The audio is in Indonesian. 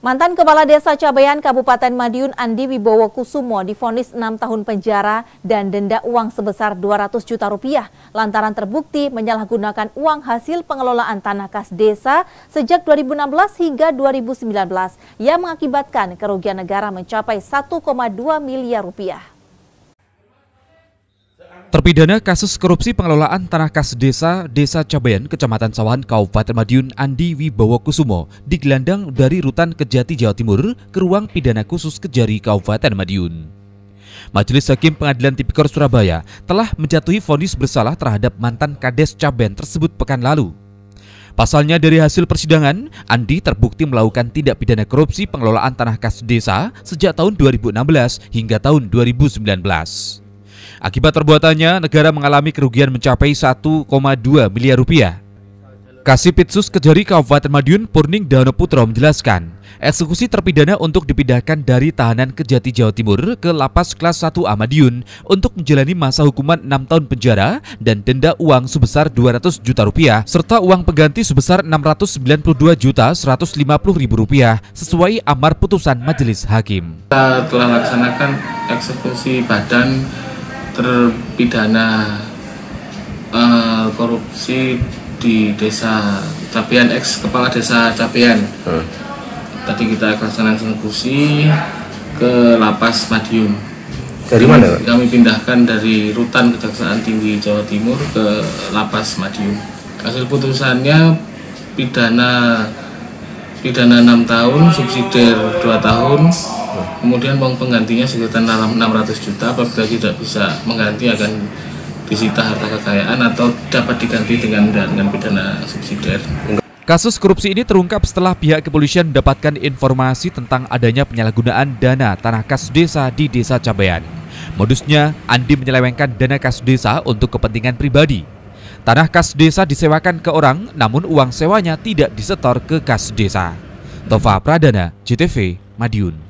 Mantan Kepala Desa Cabayan Kabupaten Madiun Andi Wibowo Kusumo difonis 6 tahun penjara dan denda uang sebesar 200 juta rupiah lantaran terbukti menyalahgunakan uang hasil pengelolaan tanah kas desa sejak 2016 hingga 2019 yang mengakibatkan kerugian negara mencapai 1,2 miliar rupiah. Terpidana kasus korupsi pengelolaan tanah kas desa Desa Cabayan, Kecamatan Sawahan, Kabupaten Madiun, Andi Wibowo Kusumo, digelandang dari Rutan Kejati, Jawa Timur ke ruang pidana khusus Kejari, Kabupaten Madiun. Majelis Hakim Pengadilan Tipikor Surabaya telah menjatuhi vonis bersalah terhadap mantan Kades Caben tersebut pekan lalu. Pasalnya dari hasil persidangan, Andi terbukti melakukan tindak pidana korupsi pengelolaan tanah kas desa sejak tahun 2016 hingga tahun 2019. Akibat perbuatannya, negara mengalami kerugian mencapai 1,2 miliar rupiah. Kasih Pitsus Kejari Kabupaten Madiun Purning Dano Putra menjelaskan, eksekusi terpidana untuk dipindahkan dari tahanan Kejati Jawa Timur ke lapas kelas 1 Amadiun untuk menjalani masa hukuman 6 tahun penjara dan denda uang sebesar 200 juta rupiah serta uang pengganti sebesar 692 juta 150 ribu rupiah sesuai amar putusan majelis hakim. Kita telah laksanakan eksekusi badan terpidana uh, korupsi di desa Capian ex kepala desa Capian hmm. tadi kita laksanakan eksekusi ke lapas Madiun dari mana Pak? kami pindahkan dari rutan kejaksaan tinggi Jawa Timur ke lapas Madiun hasil putusannya pidana pidana enam tahun subsidiar dua tahun Kemudian uang penggantinya sekitar 600 juta apabila tidak bisa mengganti akan disita harta kekayaan atau dapat diganti dengan dengan pidana subsidiar. Kasus korupsi ini terungkap setelah pihak kepolisian mendapatkan informasi tentang adanya penyalahgunaan dana tanah kas desa di Desa Cabean. Modusnya, Andi menyelewengkan dana kas desa untuk kepentingan pribadi. Tanah kas desa disewakan ke orang, namun uang sewanya tidak disetor ke kas desa. Tova Pradana, CTV, Madiun.